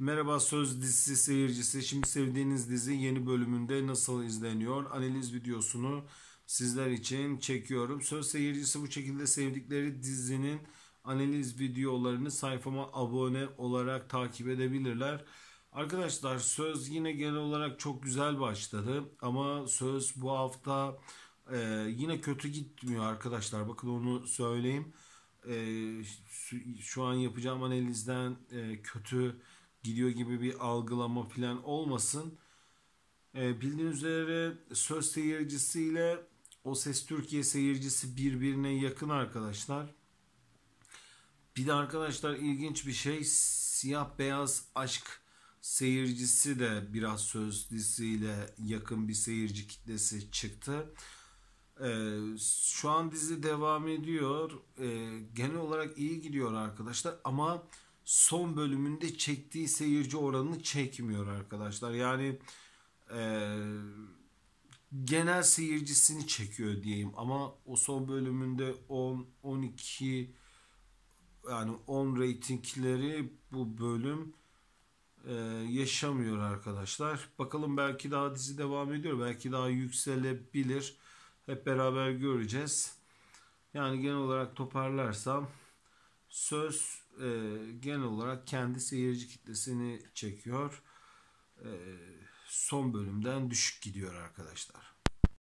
Merhaba Söz dizisi seyircisi. Şimdi sevdiğiniz dizi yeni bölümünde nasıl izleniyor? Analiz videosunu sizler için çekiyorum. Söz seyircisi bu şekilde sevdikleri dizinin analiz videolarını sayfama abone olarak takip edebilirler. Arkadaşlar Söz yine genel olarak çok güzel başladı ama Söz bu hafta e, yine kötü gitmiyor arkadaşlar. Bakın onu söyleyeyim. E, şu an yapacağım analizden e, kötü gidiyor gibi bir algılama falan olmasın. E, bildiğiniz üzere söz seyircisiyle o Ses Türkiye seyircisi birbirine yakın arkadaşlar. Bir de arkadaşlar ilginç bir şey siyah beyaz aşk seyircisi de biraz söz sözlisiyle yakın bir seyirci kitlesi çıktı. Ee, şu an dizi devam ediyor. Ee, genel olarak iyi gidiyor arkadaşlar ama son bölümünde çektiği seyirci oranını çekmiyor arkadaşlar. Yani e, genel seyircisini çekiyor diyeyim ama o son bölümünde 10 12 yani 10 reytingleri bu bölüm e, yaşamıyor arkadaşlar. Bakalım belki daha dizi devam ediyor. Belki daha yükselebilir. Hep beraber göreceğiz. Yani genel olarak toparlarsam söz e, genel olarak kendi seyirci kitlesini çekiyor. E, son bölümden düşük gidiyor arkadaşlar.